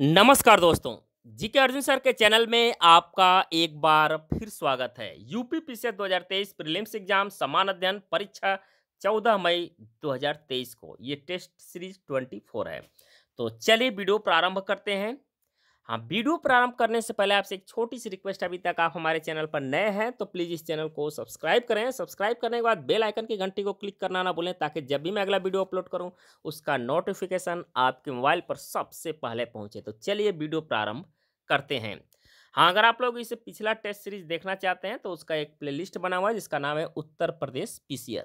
नमस्कार दोस्तों जी के अर्जुन सर के चैनल में आपका एक बार फिर स्वागत है यूपी पीसीएस 2023 प्रीलिम्स एग्जाम समान अध्ययन परीक्षा 14 मई 2023 को ये टेस्ट सीरीज 24 है तो चलिए वीडियो प्रारंभ करते हैं हाँ वीडियो प्रारंभ करने से पहले आपसे एक छोटी सी रिक्वेस्ट अभी तक आप हमारे चैनल पर नए हैं तो प्लीज़ इस चैनल को सब्सक्राइब करें सब्सक्राइब करने के बाद बेल आइकन की घंटी को क्लिक करना ना भूलें ताकि जब भी मैं अगला वीडियो अपलोड करूं उसका नोटिफिकेशन आपके मोबाइल पर सबसे पहले पहुंचे तो चलिए वीडियो प्रारंभ करते हैं हाँ अगर आप लोग इसे पिछला टेस्ट सीरीज देखना चाहते हैं तो उसका एक प्ले बना हुआ है जिसका नाम है उत्तर प्रदेश पी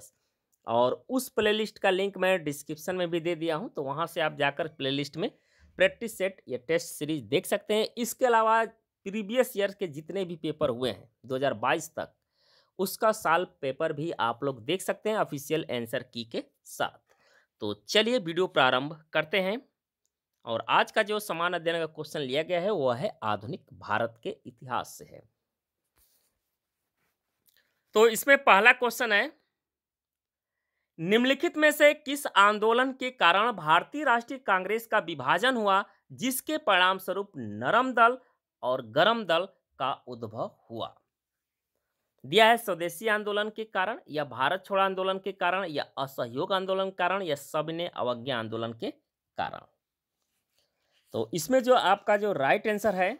और उस प्ले का लिंक मैं डिस्क्रिप्शन में भी दे दिया हूँ तो वहाँ से आप जाकर प्ले में प्रैक्टिस सेट या टेस्ट सीरीज देख सकते हैं इसके अलावा प्रीवियस ईयर के जितने भी पेपर हुए हैं 2022 तक उसका साल पेपर भी आप लोग देख सकते हैं ऑफिशियल आंसर की के साथ तो चलिए वीडियो प्रारंभ करते हैं और आज का जो समान अध्ययन का क्वेश्चन लिया गया है वह है आधुनिक भारत के इतिहास से है तो इसमें पहला क्वेश्चन है निम्नलिखित में से किस आंदोलन के कारण भारतीय राष्ट्रीय कांग्रेस का विभाजन हुआ जिसके परिणाम स्वरूप नरम दल और गरम दल का उद्भव हुआ दिया है स्वदेशी आंदोलन के कारण या भारत छोड़ आंदोलन के कारण या असहयोग आंदोलन के कारण या सबने अवज्ञा आंदोलन के कारण तो इसमें जो आपका जो राइट आंसर है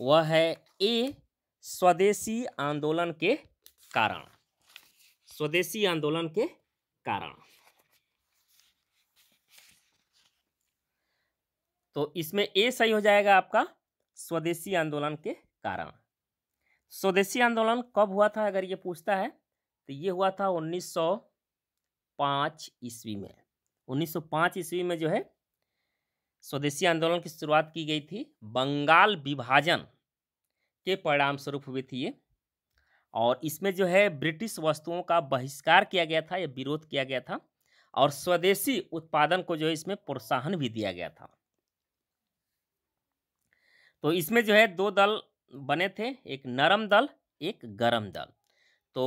वह है ए स्वदेशी आंदोलन के कारण स्वदेशी आंदोलन के कारण तो इसमें ए सही हो जाएगा आपका स्वदेशी आंदोलन के कारण स्वदेशी आंदोलन कब हुआ था अगर ये पूछता है तो ये हुआ था 1905 ईस्वी में 1905 ईस्वी में जो है स्वदेशी आंदोलन की शुरुआत की गई थी बंगाल विभाजन के परिणाम स्वरूप हुई थी ये और इसमें जो है ब्रिटिश वस्तुओं का बहिष्कार किया गया था या विरोध किया गया था और स्वदेशी उत्पादन को जो है इसमें प्रोत्साहन भी दिया गया था तो इसमें जो है दो दल बने थे एक नरम दल एक गरम दल तो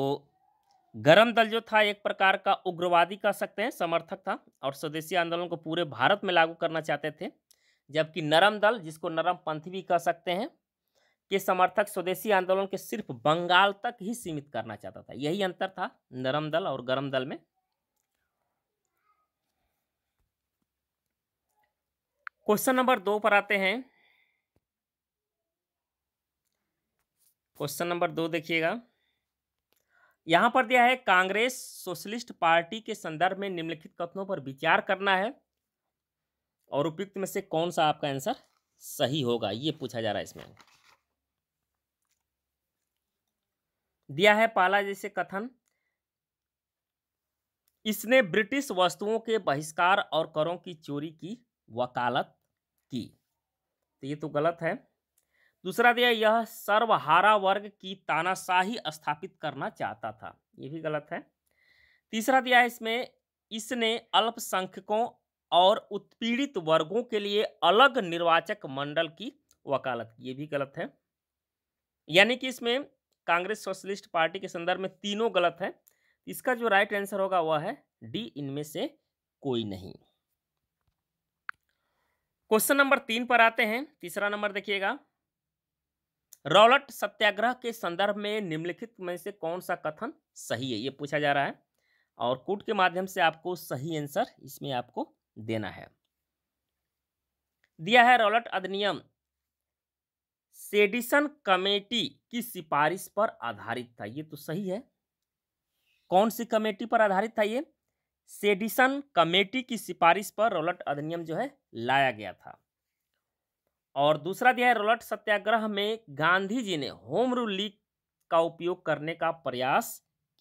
गरम दल जो था एक प्रकार का उग्रवादी कह सकते हैं समर्थक था और स्वदेशी आंदोलन को पूरे भारत में लागू करना चाहते थे जबकि नरम दल जिसको नरम पंथी भी कह सकते हैं के समर्थक स्वदेशी आंदोलन के सिर्फ बंगाल तक ही सीमित करना चाहता था यही अंतर था नरम दल और गरम दल में क्वेश्चन नंबर दो पर आते हैं क्वेश्चन नंबर दो देखिएगा यहां पर दिया है कांग्रेस सोशलिस्ट पार्टी के संदर्भ में निम्नलिखित कथनों पर विचार करना है और उपयुक्त में से कौन सा आपका आंसर सही होगा ये पूछा जा रहा है इसमें दिया है पाला जैसे कथन इसने ब्रिटिश वस्तुओं के बहिष्कार और करों की चोरी की वकालत की तो ये तो गलत है दूसरा दिया यह सर्वहारा वर्ग की तानाशाही स्थापित करना चाहता था ये भी गलत है तीसरा दिया है इसमें इसने अल्पसंख्यकों और उत्पीड़ित वर्गों के लिए अलग निर्वाचक मंडल की वकालत की ये भी गलत है यानी कि इसमें कांग्रेस सोशलिस्ट पार्टी के संदर्भ में तीनों गलत है इसका जो राइट आंसर होगा वह है डी इनमें से कोई नहीं क्वेश्चन नंबर तीन पर आते हैं तीसरा नंबर देखिएगा रौलट सत्याग्रह के संदर्भ में निम्नलिखित में से कौन सा कथन सही है ये पूछा जा रहा है और कूट के माध्यम से आपको सही आंसर इसमें आपको देना है दिया है रौलट अधिनियम सेडिशन कमेटी की सिफारिश पर आधारित था ये तो सही है कौन सी कमेटी पर आधारित था ये सेडिशन कमेटी की सिफारिश पर रोलट अधिनियम जो है लाया गया था और दूसरा दिया है रोलट सत्याग्रह में गांधी जी ने होम रूल लीग का उपयोग करने का प्रयास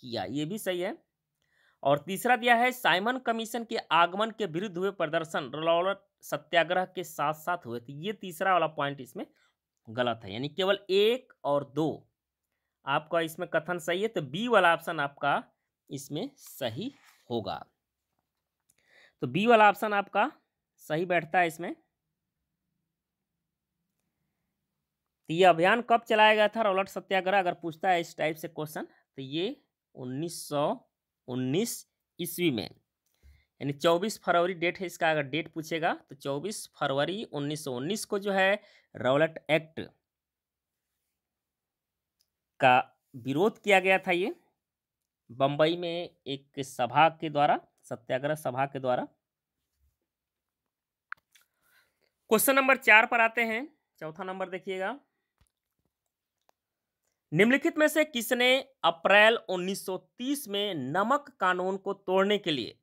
किया ये भी सही है और तीसरा दिया है साइमन कमीशन के आगमन के विरुद्ध हुए प्रदर्शन रोलट सत्याग्रह के साथ साथ हुए थे ये तीसरा वाला पॉइंट इसमें गलत है यानी केवल एक और दो आपका इसमें कथन सही है तो बी वाला ऑप्शन आपका इसमें सही होगा तो बी वाला ऑप्शन आपका सही बैठता है इसमें तो ये अभियान कब चलाया गया था रौलट सत्याग्रह अगर पूछता है इस टाइप से क्वेश्चन तो ये उन्नीस सौ उन्नीस ईस्वी में यानी 24 फरवरी डेट है इसका अगर डेट पूछेगा तो 24 फरवरी 1919 को जो है रौलट एक्ट का विरोध किया गया था ये बंबई में एक सभा के द्वारा सत्याग्रह सभा के द्वारा क्वेश्चन नंबर चार पर आते हैं चौथा नंबर देखिएगा निम्नलिखित में से किसने अप्रैल 1930 में नमक कानून को तोड़ने के लिए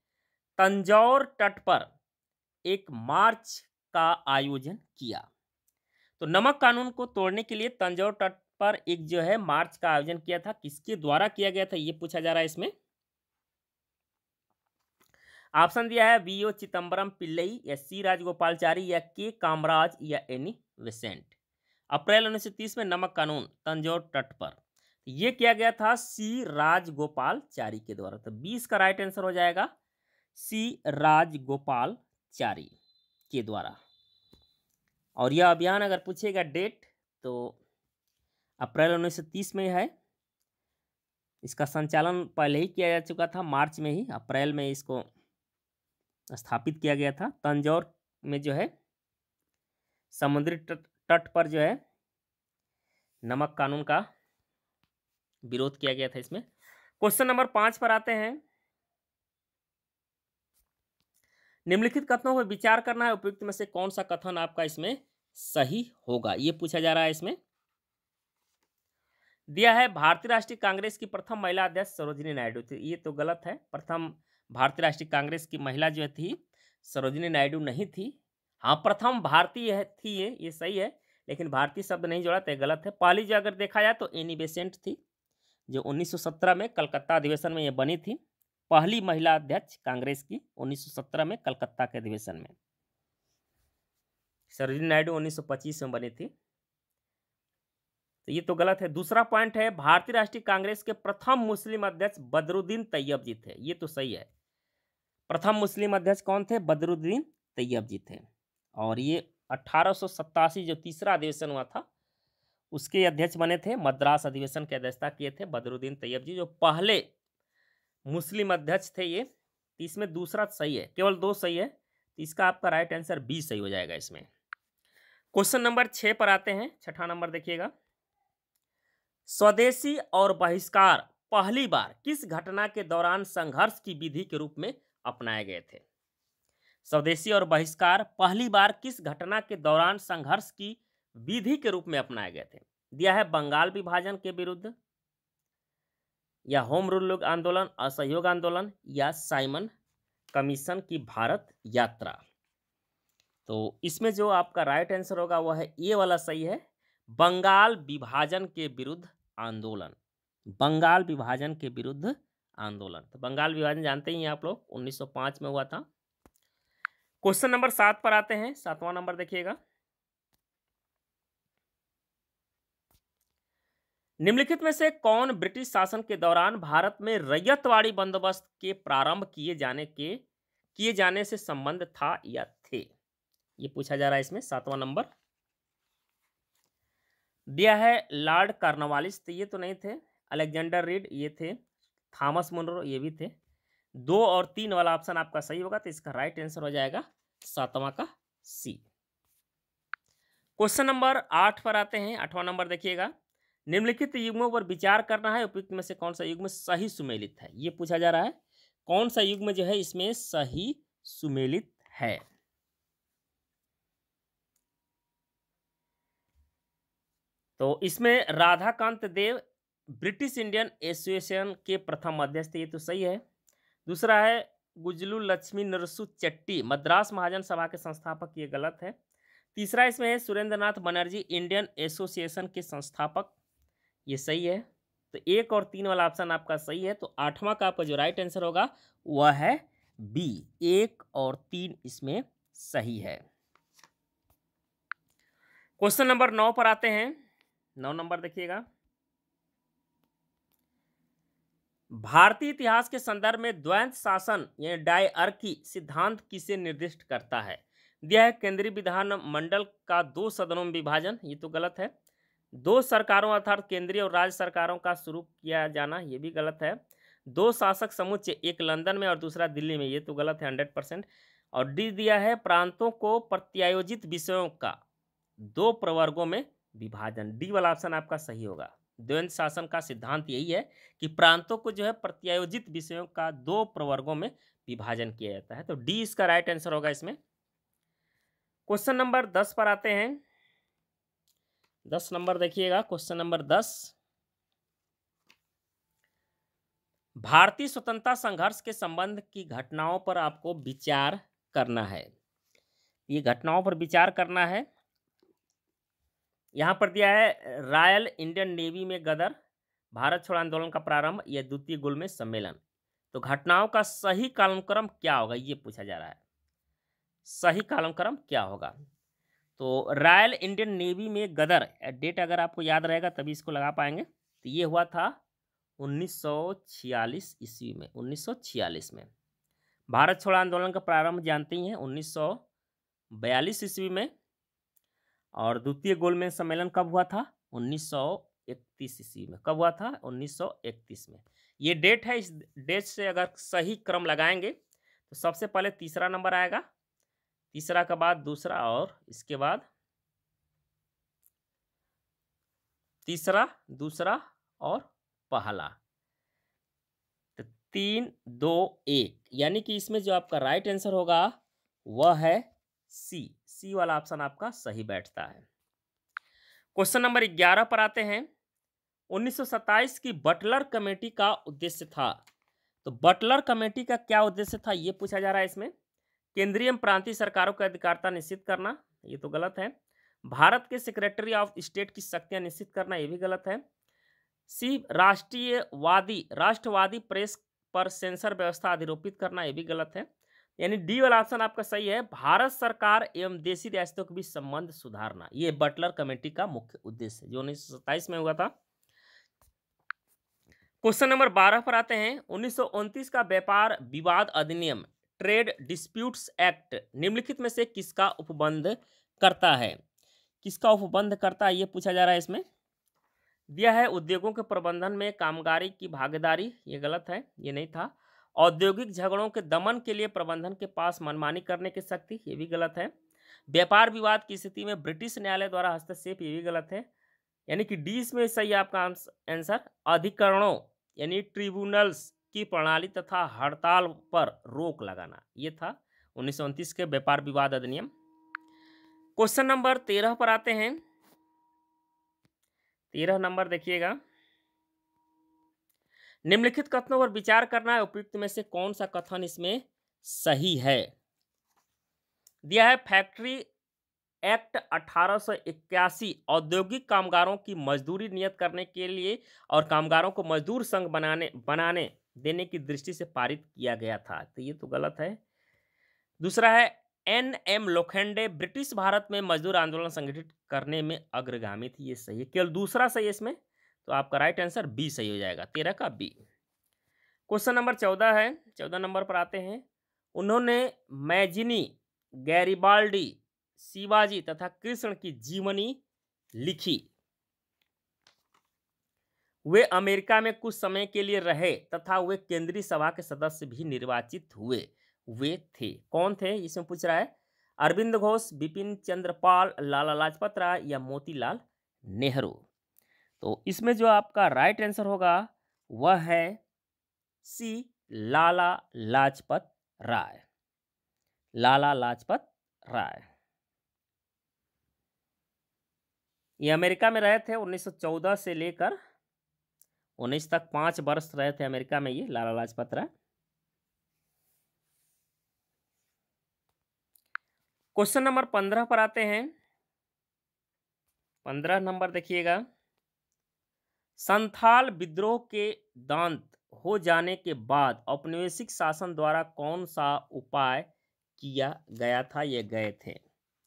तंजौर तट पर एक मार्च का आयोजन किया तो नमक कानून को तोड़ने के लिए तंजौर तट पर एक जो है मार्च का आयोजन किया था किसके द्वारा किया गया था ये पूछा जा रहा है इसमें ऑप्शन दिया है बी ओ चिदम्बरम पिल्लई या सी राजगोपालचारी या के कामराज या एनी विसेंट अप्रैल तीस में नमक कानून तंजौर तट पर यह किया गया था सी राजगोपालचारी के द्वारा तो बीस का राइट आंसर हो जाएगा सी राजगोपाल चारी के द्वारा और यह अभियान अगर पूछेगा डेट तो अप्रैल 1930 में है इसका संचालन पहले ही किया जा चुका था मार्च में ही अप्रैल में इसको स्थापित किया गया था तंजौर में जो है समुद्री तट तट पर जो है नमक कानून का विरोध किया गया था इसमें क्वेश्चन नंबर पाँच पर आते हैं निम्नलिखित कथनों पर विचार करना है उपयुक्त में से कौन सा कथन आपका इसमें सही होगा ये पूछा जा रहा है इसमें दिया है भारतीय राष्ट्रीय कांग्रेस की प्रथम महिला अध्यक्ष सरोजिनी नायडू थी ये तो गलत है प्रथम भारतीय राष्ट्रीय कांग्रेस की महिला जो थी सरोजिनी नायडू नहीं थी हाँ प्रथम भारतीय थी ये ये सही है लेकिन भारतीय शब्द नहीं जोड़ा तो गलत है पहली जो अगर देखा जाए तो एनी बेसेंट थी जो 1917 में कलकत्ता अधिवेशन में ये बनी थी पहली महिला अध्यक्ष कांग्रेस की 1917 में कलकत्ता के अधिवेशन में सरोजिनी नायडू 1925 में बनी थी तो ये तो गलत है दूसरा पॉइंट है भारतीय राष्ट्रीय कांग्रेस के प्रथम मुस्लिम अध्यक्ष बदरुद्दीन तैयब जी थे ये तो सही है प्रथम मुस्लिम अध्यक्ष कौन थे बदरुद्दीन तैयब जी थे और ये अट्ठारह जो तीसरा अधिवेशन हुआ था उसके अध्यक्ष बने थे मद्रास अधिवेशन की अध्यक्षता किए थे बदरुद्दीन तैयब जी जो पहले मुस्लिम अध्यक्ष थे ये तो इसमें दूसरा सही है केवल दो सही है तो इसका आपका राइट आंसर बी सही हो जाएगा इसमें क्वेश्चन नंबर छः पर आते हैं छठा नंबर देखिएगा स्वदेशी और बहिष्कार पहली बार किस घटना के दौरान संघर्ष की विधि के रूप में अपनाए गए थे स्वदेशी और बहिष्कार पहली बार किस घटना के दौरान संघर्ष की विधि के रूप में अपनाए गए थे दिया है बंगाल विभाजन के विरुद्ध या होम रूल आंदोलन असहयोग आंदोलन या साइमन कमीशन की भारत यात्रा तो इसमें जो आपका राइट आंसर होगा वह है ये वाला सही है बंगाल विभाजन के विरुद्ध आंदोलन बंगाल विभाजन के विरुद्ध आंदोलन तो बंगाल विभाजन जानते ही हैं आप लोग 1905 में हुआ था क्वेश्चन नंबर सात पर आते हैं सातवां नंबर देखिएगा निम्नलिखित में से कौन ब्रिटिश शासन के दौरान भारत में रैयतवाड़ी बंदोबस्त के प्रारंभ किए जाने के किए जाने से संबंध था या थे ये पूछा जा रहा है इसमें सातवां नंबर दिया है लॉर्ड कार्नवालिस तो ये तो नहीं थे अलेक्जेंडर रीड ये थे थॉमस मुनरो ये भी थे दो और तीन वाला ऑप्शन आपका सही होगा तो इसका राइट आंसर हो जाएगा सातवां का सी क्वेश्चन नंबर आठ पर आते हैं आठवां नंबर देखिएगा निम्नलिखित युग्मों पर विचार करना है उपयुक्त में से कौन सा युग्म सही सुमेलित है ये पूछा जा रहा है कौन सा युग्म जो है इसमें सही सुमेलित है तो इसमें Radhakant Dev British Indian Association के प्रथम अध्यक्ष थे ये तो सही है दूसरा है गुजलू लक्ष्मी नरसु चट्टी मद्रास महाजन सभा के संस्थापक ये गलत है तीसरा इसमें है सुरेंद्रनाथ बनर्जी इंडियन एसोसिएशन के संस्थापक ये सही है तो एक और तीन वाला ऑप्शन आपका सही है तो आठवां का आपका जो राइट आंसर होगा वह है बी एक और तीन इसमें सही है क्वेश्चन नंबर नौ पर आते हैं नौ नंबर देखिएगा भारतीय इतिहास के संदर्भ में द्वैंत शासन यानी डायअर्की सिद्धांत किसे निर्दिष्ट करता है दिया है केंद्रीय विधान मंडल का दो सदनों में विभाजन ये तो गलत है दो सरकारों अर्थात केंद्रीय और राज्य सरकारों का शुरू किया जाना ये भी गलत है दो शासक समुच्चय एक लंदन में और दूसरा दिल्ली में ये तो गलत है हंड्रेड परसेंट और डी दिया है प्रांतों को प्रत्यायोजित विषयों का दो प्रवर्गों में विभाजन डी वाला ऑप्शन आपका सही होगा द्वंद शासन का सिद्धांत यही है कि प्रांतों को जो है प्रत्यायोजित विषयों का दो प्रवर्गों में विभाजन किया जाता है तो डी इसका राइट आंसर होगा इसमें क्वेश्चन नंबर दस पर आते हैं दस नंबर देखिएगा क्वेश्चन नंबर दस भारतीय स्वतंत्रता संघर्ष के संबंध की घटनाओं पर आपको विचार करना है ये घटनाओं पर विचार करना है यहां पर दिया है रॉयल इंडियन नेवी में गदर भारत छोड़ आंदोलन का प्रारंभ या द्वितीय गोल में सम्मेलन तो घटनाओं का सही कालमक्रम क्या होगा ये पूछा जा रहा है सही कालमक्रम क्या होगा तो रॉयल इंडियन नेवी में गदर डेट अगर आपको याद रहेगा तभी इसको लगा पाएंगे तो ये हुआ था 1946 ईस्वी में 1946 में भारत छोड़ो आंदोलन का प्रारंभ जानते ही हैं 1942 ईस्वी में और द्वितीय गोलमेज सम्मेलन कब हुआ था 1931 ईस्वी में कब हुआ था 1931 में ये डेट है इस डेट से अगर सही क्रम लगाएंगे तो सबसे पहले तीसरा नंबर आएगा तीसरा का बाद दूसरा और इसके बाद तीसरा दूसरा और पहला तो तीन दो एक यानी कि इसमें जो आपका राइट आंसर होगा वह है सी सी वाला ऑप्शन आपका सही बैठता है क्वेश्चन नंबर ग्यारह पर आते हैं 1927 की बटलर कमेटी का उद्देश्य था तो बटलर कमेटी का क्या उद्देश्य था यह पूछा जा रहा है इसमें केंद्रीय एवं प्रांतीय सरकारों की अधिकारता निश्चित करना ये तो गलत है भारत के सेक्रेटरी ऑफ स्टेट की शक्तियां निश्चित करना ये भी गलत है सी राष्ट्रीयवादी राष्ट्रवादी प्रेस पर सेंसर व्यवस्था अधिरोपित करना ये भी गलत है यानी डी वाला ऑप्शन आपका सही है भारत सरकार एवं देशी रियासतों के बीच संबंध सुधारना ये बटलर कमेटी का मुख्य उद्देश्य जो उन्नीस में हुआ था क्वेश्चन नंबर बारह पर आते हैं उन्नीस का व्यापार विवाद अधिनियम ट्रेड डिस्प्यूट्स एक्ट निम्नलिखित में से किसका उपबंध करता है किसका उपबंध करता है ये पूछा जा रहा है इसमें दिया है उद्योगों के प्रबंधन में कामगारी की भागीदारी ये गलत है ये नहीं था औद्योगिक झगड़ों के दमन के लिए प्रबंधन के पास मनमानी करने की शक्ति ये भी गलत है व्यापार विवाद की स्थिति में ब्रिटिश न्यायालय द्वारा हस्तक्षेप ये भी गलत है यानी कि डी इसमें सही आपका आंसर अधिकरणों यानी ट्रिब्यूनल्स की प्रणाली तथा हड़ताल पर रोक लगाना ये था उन्नीस के व्यापार विवाद अधिनियम क्वेश्चन नंबर तेरह पर आते हैं तेरह नंबर देखिएगा निम्नलिखित कथनों पर विचार करना है उपयुक्त में से कौन सा कथन इसमें सही है दिया है फैक्ट्री एक्ट 1881 औद्योगिक कामगारों की मजदूरी नियत करने के लिए और कामगारों को मजदूर संघ बनाने बनाने देने की दृष्टि से पारित किया गया था तो ये तो गलत है दूसरा है N M Lokhande British Bharat में मजदूर आंदोलन संगठित करने में अग्रगामी थी ये सही है केवल दूसरा सही है इसमें तो आपका राइट आंसर बी सही हो जाएगा तेरह का बी क्वेश्चन नंबर चौदह है चौदह नंबर पर आते हैं उन्होंने मैजिनी गैरिबाल्डी शिवाजी तथा कृष्ण की जीवनी लिखी वे अमेरिका में कुछ समय के लिए रहे तथा वे केंद्रीय सभा के सदस्य भी निर्वाचित हुए वे थे कौन थे इसमें पूछ रहा है अरविंद घोष बिपिन चंद्र पाल लाला लाजपत राय या मोतीलाल नेहरू तो इसमें जो आपका राइट आंसर होगा वह है सी लाला लाजपत राय लाला लाजपत राय ये अमेरिका में रहे थे 1914 से लेकर उन्नीस तक पाँच वर्ष रहे थे अमेरिका में ये लाला लाजपत राय क्वेश्चन नंबर पंद्रह पर आते हैं पंद्रह नंबर देखिएगा संथाल विद्रोह के दांत हो जाने के बाद औपनिवेशिक शासन द्वारा कौन सा उपाय किया गया था ये गए थे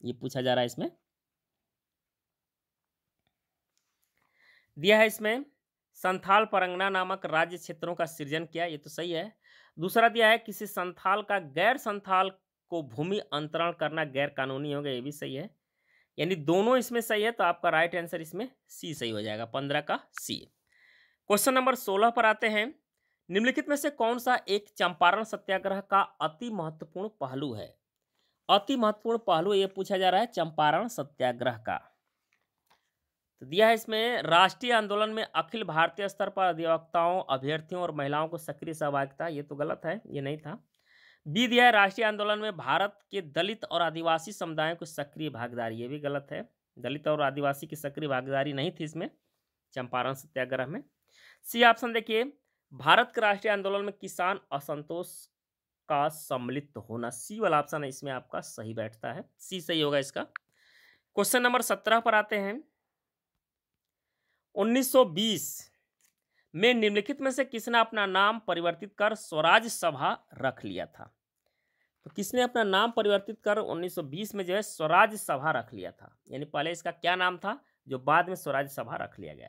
ये पूछा जा रहा है इसमें दिया है इसमें संथाल परंगना नामक राज्य क्षेत्रों का सृजन किया ये तो सही है दूसरा दिया है किसी संथाल का गैर संथाल को भूमि अंतरण करना गैर कानूनी होगा ये भी सही है यानी दोनों इसमें सही है तो आपका राइट आंसर इसमें सी सही हो जाएगा पंद्रह का सी क्वेश्चन नंबर सोलह पर आते हैं निम्नलिखित में से कौन सा एक चंपारण सत्याग्रह का अति महत्वपूर्ण पहलू है अति महत्वपूर्ण पहलू ये पूछा जा रहा है चंपारण सत्याग्रह का तो दिया है इसमें राष्ट्रीय आंदोलन में अखिल भारतीय स्तर पर अधिवक्ताओं अभ्यर्थियों और महिलाओं को सक्रिय सहभागिता ये तो गलत है ये नहीं था बी दिया है राष्ट्रीय आंदोलन में भारत के दलित और आदिवासी समुदायों को सक्रिय भागीदारी ये भी गलत है दलित और आदिवासी की सक्रिय भागीदारी नहीं थी इसमें चंपारण सत्याग्रह में सी ऑप्शन देखिए भारत के राष्ट्रीय आंदोलन में किसान असंतोष का सम्मिलित होना सी वाला ऑप्शन इसमें आपका सही बैठता है सी सही होगा इसका क्वेश्चन नंबर सत्रह पर आते हैं 1920 में निम्नलिखित में से किसने अपना नाम परिवर्तित कर स्वराज सभा रख लिया था तो किसने अपना नाम परिवर्तित कर 1920 में जो है स्वराज सभा रख लिया था यानी पहले इसका क्या नाम था जो बाद में स्वराज सभा रख लिया गया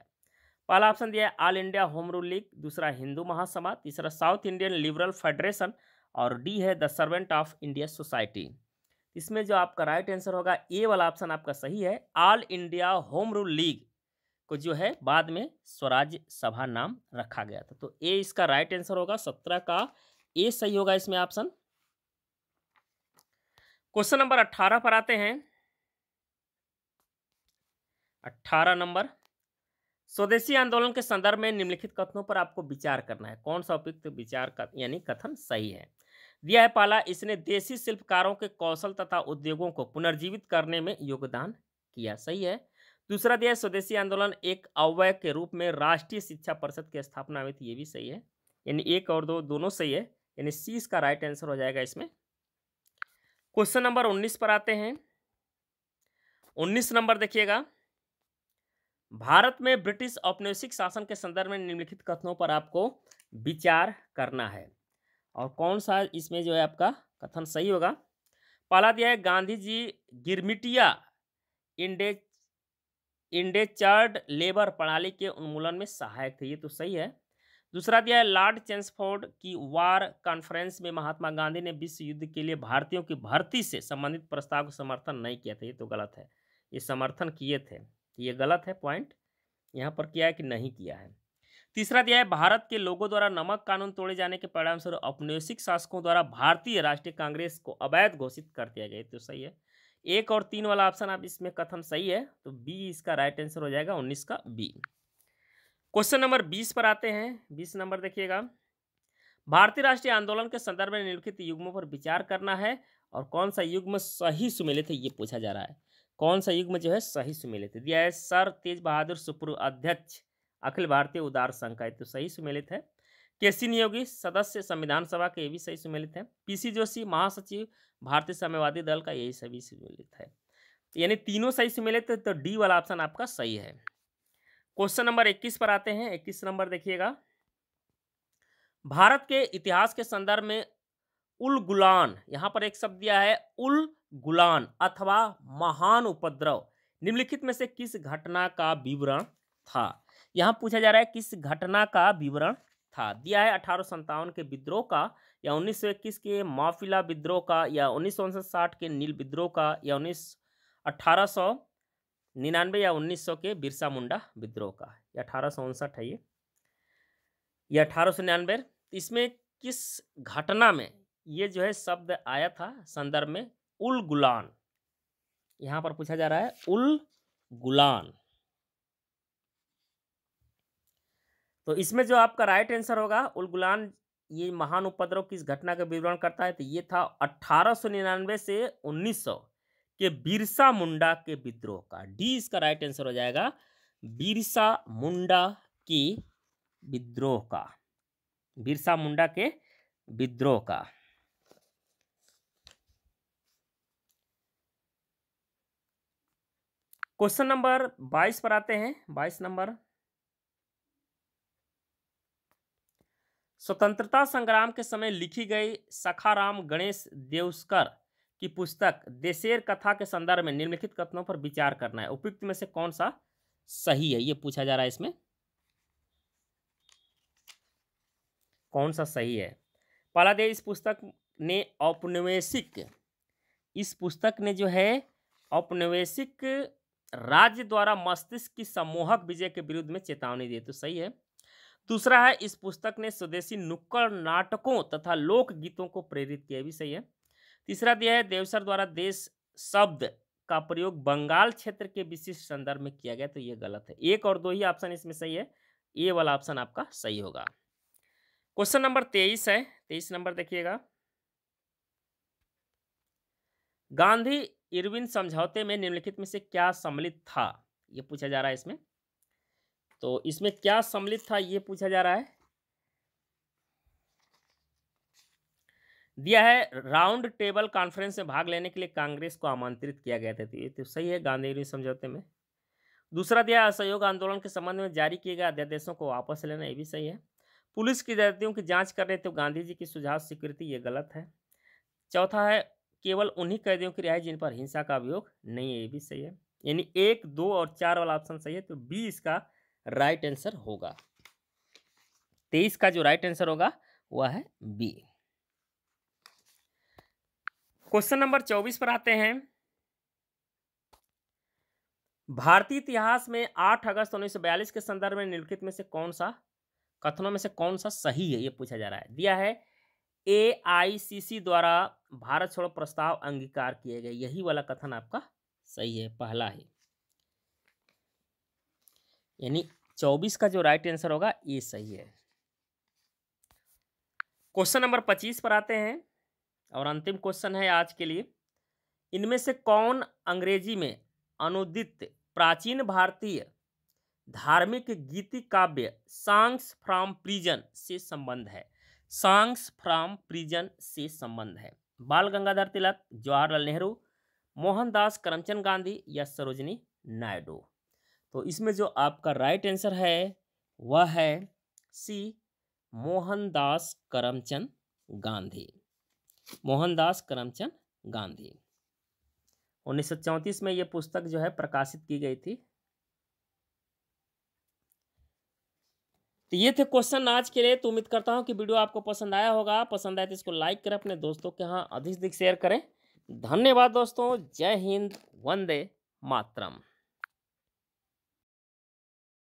पहला ऑप्शन दिया है All India Home Rule League दूसरा हिंदू महासभा तीसरा साउथ इंडियन लिबरल फेडरेशन और डी है the Servant of India Society इसमें जो आपका राइट आंसर होगा ए वाला ऑप्शन आपका सही है All India Home Rule League जो है बाद में स्वराज्य सभा नाम रखा गया था तो ए इसका राइट आंसर होगा सत्रह का ए सही होगा इसमें ऑप्शन क्वेश्चन नंबर अट्ठारह पर आते हैं अट्ठारह नंबर स्वदेशी आंदोलन के संदर्भ में निम्नलिखित कथनों पर आपको विचार करना है कौन सा उपयुक्त विचार यानी कथन सही है दिया है पाला इसने देशी शिल्पकारों के कौशल तथा उद्योगों को पुनर्जीवित करने में योगदान किया सही है दूसरा दिया स्वदेशी आंदोलन एक अवय के रूप में राष्ट्रीय शिक्षा परिषद की स्थापना हुई थी ये भी सही है यानी एक और दो दोनों सही है यानी सी इसका राइट आंसर हो जाएगा इसमें क्वेश्चन नंबर उन्नीस पर आते हैं उन्नीस नंबर देखिएगा भारत में ब्रिटिश औपनिवेशिक शासन के संदर्भ में निम्नलिखित कथनों पर आपको विचार करना है और कौन सा इसमें जो है आपका कथन सही होगा पहला दिया है गांधी जी गिरमिटिया इंडेज इंडेचर्ड लेबर प्रणाली के उन्मूलन में सहायक थे ये तो सही है दूसरा दिया है लॉर्ड चेंसफोर्ड की वार कॉन्फ्रेंस में महात्मा गांधी ने विश्व युद्ध के लिए भारतीयों की भर्ती से संबंधित प्रस्ताव को समर्थन नहीं किया था ये तो गलत है ये समर्थन किए थे ये गलत है पॉइंट यहाँ पर किया है कि नहीं किया है तीसरा दिया है भारत के लोगों द्वारा नमक कानून तोड़े जाने के परिणामस्वरूप औपनिवेशिक शासकों द्वारा भारतीय राष्ट्रीय कांग्रेस को अवैध घोषित कर दिया गया तो सही है एक और तीन वाला ऑप्शन आप इसमें कथन सही है तो बी इसका राइट आंसर हो जाएगा उन्नीस का बी क्वेश्चन नंबर बीस पर आते हैं बीस नंबर देखिएगा भारतीय राष्ट्रीय आंदोलन के संदर्भ में निम्नलिखित युग्मों पर विचार करना है और कौन सा युग्म सही सुमेलित है ये पूछा जा रहा है कौन सा युग्म जो है सही सुमेलित है दिया है सर तेज बहादुर सुप्र अध्यक्ष अखिल भारतीय उदार संघ का तो सही सुमेलित है केसी नियोगी सदस्य संविधान सभा के ये भी सही सम्मिलित हैं पीसी जोशी महासचिव भारतीय साम्यवादी दल का यही सभी सम्मिलित है यानी तीनों सही सम्मिलित है तो डी वाला ऑप्शन आपका सही है क्वेश्चन नंबर इक्कीस पर आते हैं इक्कीस नंबर देखिएगा भारत के इतिहास के संदर्भ में उल गुलान यहाँ पर एक शब्द दिया है उल गुलान अथवा महान उपद्रव निम्नलिखित में से किस घटना का विवरण था यहाँ पूछा जा रहा है किस घटना का विवरण था दिया है अठारह के विद्रोह का या 1921 के माफिला विद्रोह का या उन्नीस के नील विद्रोह का या उन्नीस अठारह निन्यानवे या 1900 के बिरसा मुंडा विद्रोह का या अठारह है ये या अठारह सौ निन्यानवे इसमें किस घटना में ये जो है शब्द आया था संदर्भ में उल गुलान यहाँ पर पूछा जा रहा है उल गुलान तो इसमें जो आपका राइट आंसर होगा उल ये महान उपद्रव किस घटना का विवरण करता है तो ये था 1899 से 1900 के बिरसा मुंडा के विद्रोह का डी इसका राइट आंसर हो जाएगा बिरसा मुंडा के विद्रोह का बिरसा मुंडा के विद्रोह का क्वेश्चन नंबर बाईस पर आते हैं बाईस नंबर स्वतंत्रता संग्राम के समय लिखी गई सखाराम गणेश देवस्कर की पुस्तक देशेर कथा के संदर्भ में निम्नलिखित कथनों पर विचार करना है उपयुक्त में से कौन सा सही है ये पूछा जा रहा है इसमें कौन सा सही है पहला दे इस पुस्तक ने औपनिवेशिक इस पुस्तक ने जो है औपनिवेशिक राज्य द्वारा मस्तिष्क की सम्मोहक विजय के विरुद्ध में चेतावनी दी तो सही है दूसरा है इस पुस्तक ने स्वदेशी नुक्कड़ नाटकों तथा लोक गीतों को प्रेरित किया भी सही है तीसरा दिया है देवसर द्वारा देश शब्द का प्रयोग बंगाल क्षेत्र के विशिष्ट संदर्भ में किया गया तो ये गलत है एक और दो ही ऑप्शन इसमें सही है ए वाला ऑप्शन आपका सही होगा क्वेश्चन नंबर तेईस है तेईस नंबर देखिएगा गांधी इरविन समझौते में निम्नलिखित में से क्या सम्मिलित था ये पूछा जा रहा है इसमें तो इसमें क्या सम्मिलित था ये पूछा जा रहा है दिया है राउंड टेबल कॉन्फ्रेंस में भाग लेने के लिए कांग्रेस को आमंत्रित किया गया था तो, तो सही है गांधी समझौते में दूसरा दिया असहयोग आंदोलन के संबंध में जारी किए गए अध्यादेशों को वापस लेना ये भी सही है पुलिस की दर्दियों की जांच करने तो गांधी जी की सुझाव स्वीकृति ये गलत है चौथा है केवल उन्हीं कैदियों की रिहाई जिन पर हिंसा का अभियोग नहीं है ये भी सही है यानी एक दो और चार वाला ऑप्शन सही है तो बी इसका राइट आंसर होगा तेईस का जो राइट आंसर होगा वह है बी क्वेश्चन नंबर चौबीस पर आते हैं भारतीय इतिहास में आठ अगस्त बयालीस के संदर्भ में निम्नलिखित में से कौन सा कथनों में से कौन सा सही है यह पूछा जा रहा है दिया है सी द्वारा भारत छोड़ो प्रस्ताव अंगीकार किए गए यही वाला कथन आपका सही है पहला है यानी चौबीस का जो राइट आंसर होगा ये सही है क्वेश्चन नंबर पच्चीस पर आते हैं और अंतिम क्वेश्चन है आज के लिए इनमें से कौन अंग्रेजी में अनुदित प्राचीन भारतीय धार्मिक गीति काव्य सांग्स फ्रॉम प्रिजन से संबंध है सांग्स फ्रॉम प्रिजन से संबंध है बाल गंगाधर तिलक जवाहरलाल नेहरू मोहनदास करमचंद गांधी या सरोजनी नायडू तो इसमें जो आपका राइट आंसर है वह है सी मोहनदास करमचंद गांधी मोहनदास करमचंद गांधी उन्नीस सौ में यह पुस्तक जो है प्रकाशित की गई थी तो ये थे क्वेश्चन आज के लिए तो उम्मीद करता हूं कि वीडियो आपको पसंद आया होगा पसंद आया तो इसको लाइक करें अपने दोस्तों के यहाँ अधिक से अधिक शेयर करें धन्यवाद दोस्तों जय हिंद वंदे मातरम